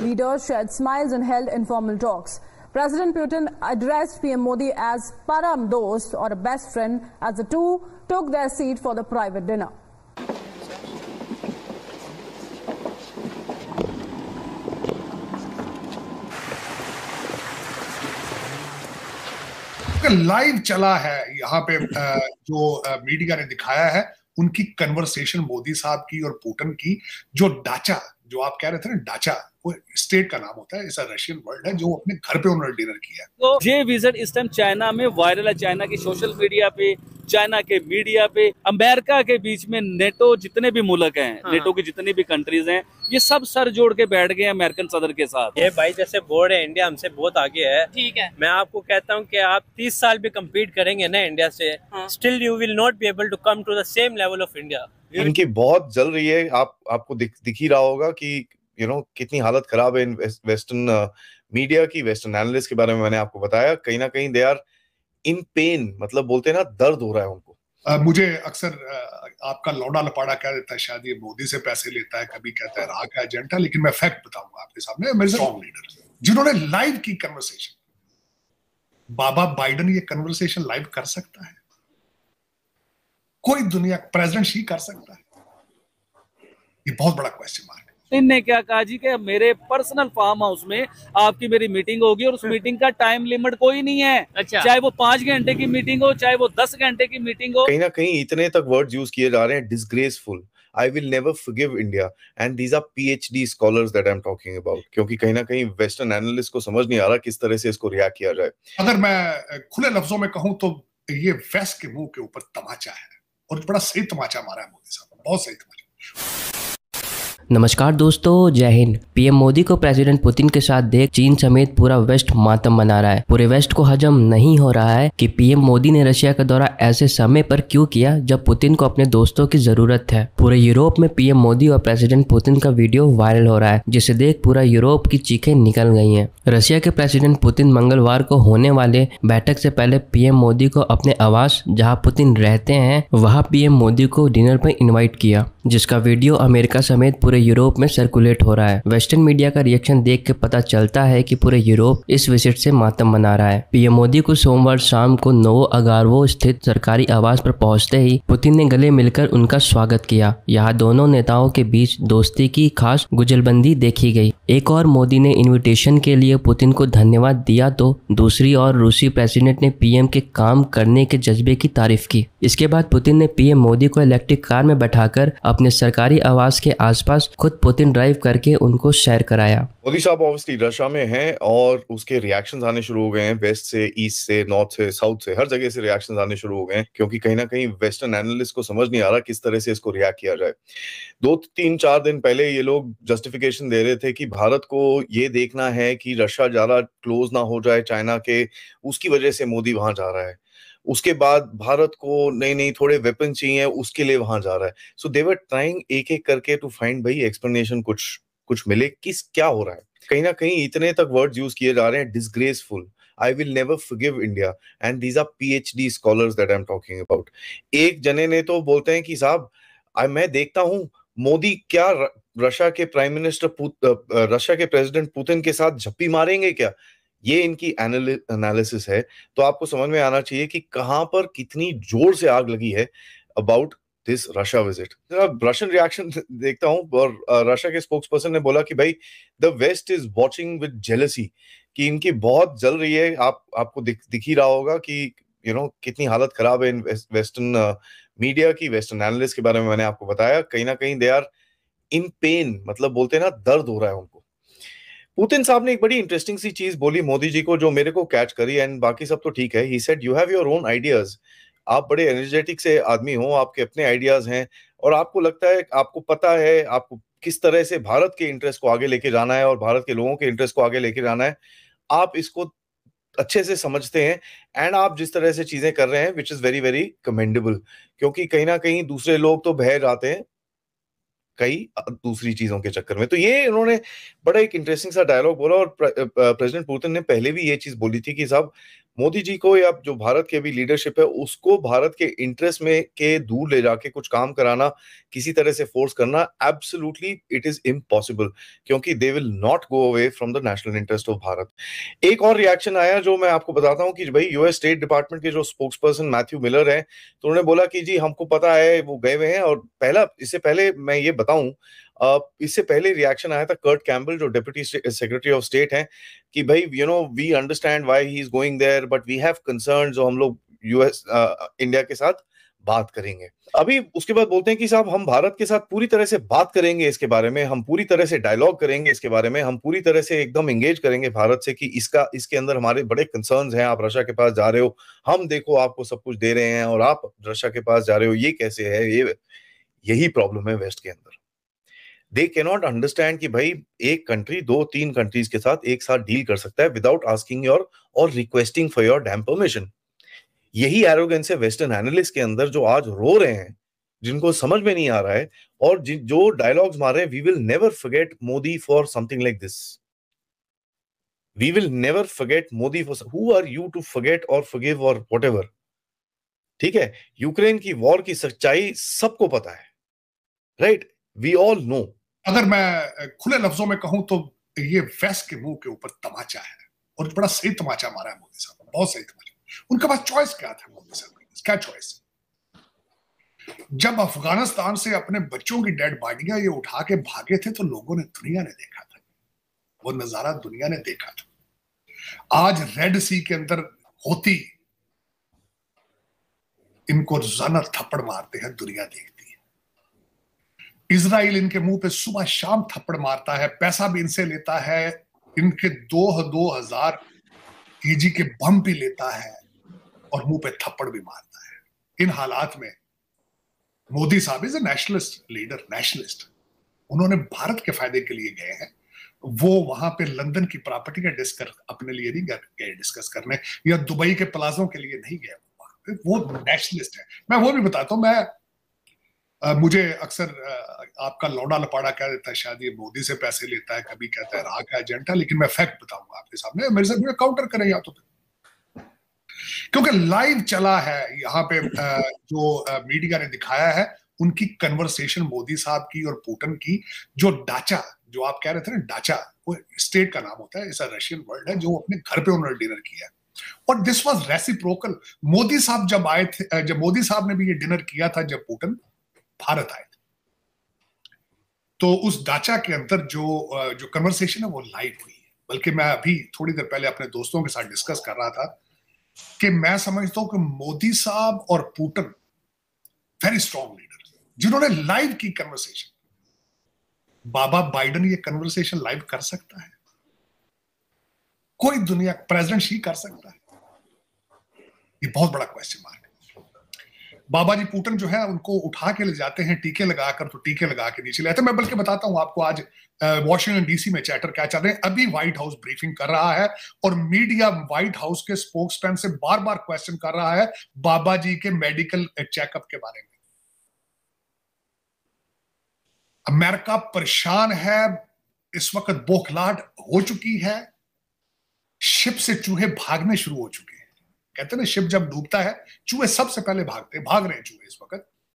Leaders shared smiles and held informal talks. President Putin addressed PM Modi as param dost or a best friend as the two took their seat for the private dinner. Live चला है यहाँ पे जो media ने दिखाया है उनकी conversation Modi साहब की और पुटन की जो डाचा जो आप कह रहे थे ना डाचा वो स्टेट का नाम होता है ऐसा रशियन वर्ल्ड है जो अपने घर पे उन्होंने डिनर किया तो जे विजिट इस टाइम चाइना में वायरल है चाइना की सोशल मीडिया पे चाइना के मीडिया पे अमेरिका के बीच में नेटो जितने भी मुल्क हैं हाँ। नेटो की जितनी भी कंट्रीज हैं ये सब सर जोड़ के बैठ गए अमेरिकन सदर के साथ ये भाई जैसे बोर्ड है इंडिया हमसे बहुत आगे है ठीक है मैं आपको कहता हूँ कि आप 30 साल भी कम्पीट करेंगे ना इंडिया से still you will not be able to come to the same level of India इनकी बहुत जल रही है आप आपको दिख, दिख ही रहा होगा कि यू नो कितनी हालत खराब है इन वेस्टर्न मीडिया की वेस्टर्न एनालिस्ट के बारे में मैंने आपको बताया कहीं ना कहीं दे आर इन पेन मतलब बोलते हैं ना दर्द हो रहा है उनको आ, मुझे अक्सर आपका लौड़ा लपाड़ा कह देता है शायद ये मोदी से पैसे लेता है कभी कहता है राह का एजेंट है लेकिन मैं फैक्ट बताऊंगा आपके सामने लीडर जिन्होंने लाइव की कन्वर्सेशन बाबा बाइडन ये कन्वर्सेशन लाइव कर सकता है कोई दुनिया प्रेजिडेंट ही कर सकता है ये बहुत बड़ा क्वेश्चन मार्क इनने क्या कहा जी कि मेरे पर्सनल फार्म हाउस में आपकी मेरी मीटिंग होगी और उस मीटिंग का टाइम लिमिट कोई नहीं है अच्छा। चाहे वो पांच घंटे की मीटिंग हो चाहे वो दस घंटे की मीटिंग हो कहीं ना कहीं इतने तक वर्ड यूज किए जा रहे हैं disgraceful I will never forgive India, and these are PhD scholars that I'm talking about. क्योंकि कहीं ना कहीं वेस्टर्न एनालिस्ट को समझ नहीं आ रहा किस तरह से इसको रिएक्ट किया जाए अगर मैं खुले लफ्जों में कहूं तो ये वेस्ट के मुंह के ऊपर तमाचा है और बड़ा सही तमाचा मारा है मोदी साहब बहुत सही तमाचा नमस्कार दोस्तों जय हिंद पीएम मोदी को प्रेसिडेंट पुतिन के साथ देख चीन समेत पूरा वेस्ट मातम मना रहा है पूरे वेस्ट को हजम नहीं हो रहा है कि पीएम मोदी ने रशिया का दौरा ऐसे समय पर क्यों किया जब पुतिन को अपने दोस्तों की जरूरत है पूरे यूरोप में पीएम मोदी और प्रेसिडेंट पुतिन का वीडियो वायरल हो रहा है जिसे देख पूरा यूरोप की चीखें निकल गई है रशिया के प्रेसिडेंट पुतिन मंगलवार को होने वाले बैठक से पहले पीएम मोदी को अपने आवास जहाँ पुतिन रहते हैं वहाँ पीएम मोदी को डिनर पर इन्वाइट किया जिसका वीडियो अमेरिका समेत पूरे पूरे यूरोप में सर्कुलेट हो रहा है वेस्टर्न मीडिया का रिएक्शन देख के पता चलता है कि पूरे यूरोप इस विजिट से मातम मना रहा है पीएम मोदी को सोमवार शाम को नोवो अगारवो स्थित सरकारी आवास पर पहुंचते ही पुतिन ने गले मिलकर उनका स्वागत किया यहाँ दोनों नेताओं के बीच दोस्ती की खास गुजलबंदी देखी गई एक और मोदी ने इन्विटेशन के लिए पुतिन को धन्यवाद दिया तो दूसरी और रूसी प्रेसिडेंट ने पीएम के काम करने के जज्बे की तारीफ की इसके बाद पुतिन ने पीएम मोदी को इलेक्ट्रिक कार में बैठाकर अपने सरकारी आवास के आसपास पास खुद पुतिन ड्राइव करके उनको शेयर कराया मोदी साहब ऑब्वियसली रशिया में हैं और उसके रिएक्शन आने शुरू हो गए हैं वेस्ट से ईस्ट से नॉर्थ से साउथ से हर जगह से रिएक्शन आने शुरू हो गए हैं क्योंकि कहीं ना कहीं वेस्टर्न एनालिस्ट को समझ नहीं आ रहा किस तरह से इसको रिएक्ट किया जाए दो तीन चार दिन पहले ये लोग जस्टिफिकेशन दे रहे थे कि भारत को ये देखना है कि रशिया ज्यादा क्लोज ना हो जाए चाइना के उसकी वजह से मोदी वहां जा रहा है उसके बाद भारत को नई नई थोड़े वेपन चाहिए उसके लिए वहां जा रहा है सो दे वर ट्राइंग एक एक करके टू फाइंड भाई एक्सप्लेनेशन कुछ कुछ मिले किस क्या हो रहा है कहीं ना कहीं इतने तक वर्ड्स यूज किए जा रहे हैं disgraceful I will never forgive India and these are PhD scholars that I am talking about एक जने ने तो बोलते हैं कि साहब मैं देखता हूं मोदी क्या रशिया के प्राइम मिनिस्टर रशिया के प्रेसिडेंट पुतिन के साथ झप्पी मारेंगे क्या ये इनकी एनालिसिस है तो आपको समझ में आना चाहिए कि कहां पर कितनी जोर से आग लगी है about this Russia visit Russian reaction देखता हूं और रशिया के स्पोक्स पर्सन ने बोला कि भाई the west is watching with jealousy कि इनकी बहुत जल रही है आप आपको दिख दिख ही रहा होगा कि यू you नो know, कितनी हालत खराब है इन वेस्टर्न मीडिया की वेस्टर्न एनालिस्ट के बारे में मैंने आपको बताया कहीं ना कहीं दे आर इन पेन मतलब बोलते हैं ना दर्द हो रहा है उनको पुतिन साहब ने एक बड़ी इंटरेस्टिंग सी चीज बोली मोदी जी को जो मेरे को कैच करी एंड बाकी सब तो ठीक है he said you have your own ideas आप बड़े एनर्जेटिक से आदमी हो आपके अपने आइडियाज हैं और आपको लगता है आपको पता है आपको किस तरह से भारत के इंटरेस्ट को आगे लेके जाना है और भारत के लोगों के इंटरेस्ट को आगे लेके जाना है आप इसको अच्छे से समझते हैं एंड आप जिस तरह से चीजें कर रहे हैं which is very very commendable क्योंकि कहीं ना कहीं दूसरे लोग तो बह जाते हैं कई दूसरी चीजों के चक्कर में तो ये इन्होंने बड़ा एक इंटरेस्टिंग सा डायलॉग बोला और प्रेसिडेंट पुतिन ने पहले भी ये चीज बोली थी कि साहब मोदी जी को या जो भारत के भी लीडरशिप है उसको भारत के इंटरेस्ट में के दूर ले जाके कुछ काम कराना किसी तरह से फोर्स करना एब्सोल्युटली इट इज इम्पॉसिबल क्योंकि they will not go away from the national interest of Bharat एक और रिएक्शन आया जो मैं आपको बताता हूँ कि भाई यूएस स्टेट डिपार्टमेंट के जो स्पोक्स पर्सन मैथ्यू मिलर है तो उन्होंने बोला कि जी हमको पता है वो गए हुए हैं और पहला इससे पहले मैं ये बताऊं इससे पहले रिएक्शन आया था कर्ट कैम्बल जो डिप्टी सेक्रेटरी ऑफ स्टेट हैं कि भाई you know we understand why he is going there but we have concern जो हम लोग यूएस इंडिया के साथ बात करेंगे अभी उसके बाद बोलते हैं कि साहब हम भारत के साथ पूरी तरह से बात करेंगे इसके बारे में हम पूरी तरह से डायलॉग करेंगे इसके बारे में हम पूरी तरह से एकदम एंगेज करेंगे भारत से कि इसका इसके अंदर हमारे बड़े कंसर्न हैं आप रशिया के पास जा रहे हो हम देखो आपको सब कुछ दे रहे हैं और आप रशिया के पास जा रहे हो ये कैसे है ये यही प्रॉब्लम है वेस्ट के अंदर दे के नॉट अंडरस्टैंड कि भाई एक कंट्री दो तीन कंट्रीज के साथ एक साथ डील कर सकता है विदाउट आस्किंग योर और requesting for your damn permission यही एरोगेंस है वेस्टर्न एनालिस्ट के अंदर जो आज रो रहे हैं जिनको समझ में नहीं आ रहा है और जो डायलॉग्स मार रहे हैं we will never forget Modi for something like this we will never forget Modi for who you to to और or forgive or एवर ठीक है यूक्रेन की वॉर की सच्चाई सबको पता है राइट वी ऑल नो अगर मैं खुले लफ्जों में कहूं तो ये वेस्ट के मुंह के ऊपर तमाचा है और बड़ा सही तमाचा मारा है मोदी साहब बहुत सही तमाचा उनके पास चॉइस क्या था मोदी साहब के क्या चॉइस जब अफगानिस्तान से अपने बच्चों की डेड बॉडियां ये उठा के भागे थे तो लोगों ने दुनिया ने देखा था वो नजारा दुनिया ने देखा था आज रेड सी के अंदर होती इनको रोजाना थप्पड़ मारते हैं दुनिया देख इसराइल इनके मुंह पे सुबह शाम थप्पड़ मारता है पैसा भी इनसे लेता है इनके दो दो हजार केजी के बम भी लेता है और मुंह पे थप्पड़ भी मारता है इन हालात में मोदी साहब is a nationalist leader nationalist उन्होंने भारत के फायदे के लिए गए हैं वो वहां पे लंदन की प्रॉपर्टी का डिस्कस अपने लिए नहीं गए डिस्कस करने या दुबई के प्लाजों के लिए नहीं गए वो नेशनलिस्ट है मैं वो भी बताता हूँ मैं मुझे अक्सर आपका लौड़ा लपाड़ा कह देता है शायद ये मोदी से पैसे लेता है कभी कहता है राह का एजेंट है लेकिन मैं फैक्ट बताऊंगा आपके सामने मेरे साथ मुझे काउंटर करें या तो क्योंकि लाइव चला है यहाँ पे जो मीडिया ने दिखाया है उनकी कन्वर्सेशन मोदी साहब की और पुटन की जो डाचा जो आप कह रहे थे ना डाचा वो स्टेट का नाम होता है ऐसा रशियन वर्ल्ड है जो अपने घर पे उन्होंने डिनर किया और दिस वाज रेसिप्रोकल मोदी साहब जब आए थे जब मोदी साहब ने भी ये डिनर किया था जब पुटन भारत आए थे तो उस डाचा के अंदर जो जो कन्वर्सेशन है वो लाइव हुई है बल्कि मैं अभी थोड़ी देर पहले अपने दोस्तों के साथ डिस्कस कर रहा था कि मैं समझता हूं कि मोदी साहब और पुटन वेरी स्ट्रॉन्ग लीडर जिन्होंने लाइव की कन्वर्सेशन बाबा बाइडन ये कन्वर्सेशन लाइव कर सकता है कोई दुनिया प्रेजिडेंट ही कर सकता है ये बहुत बड़ा क्वेश्चन मार्क बाबा जी पूटन जो है उनको उठा के ले जाते हैं टीके लगाकर तो टीके लगा के नीचे लेते मैं बल्कि बताता हूं आपको आज वॉशिंगटन डीसी में चैटर क्या चल रहे हैं अभी व्हाइट हाउस ब्रीफिंग कर रहा है और मीडिया व्हाइट हाउस के स्पोक्समैन से बार बार क्वेश्चन कर रहा है बाबा जी के मेडिकल चेकअप के बारे में अमेरिका परेशान है इस वक्त बोखलाट हो चुकी है शिप से चूहे भागने शुरू हो चुके कहते ना शिप जब डूबता है चूहे सबसे पहले भागते भाग रहे हैं चूहे इस वक्त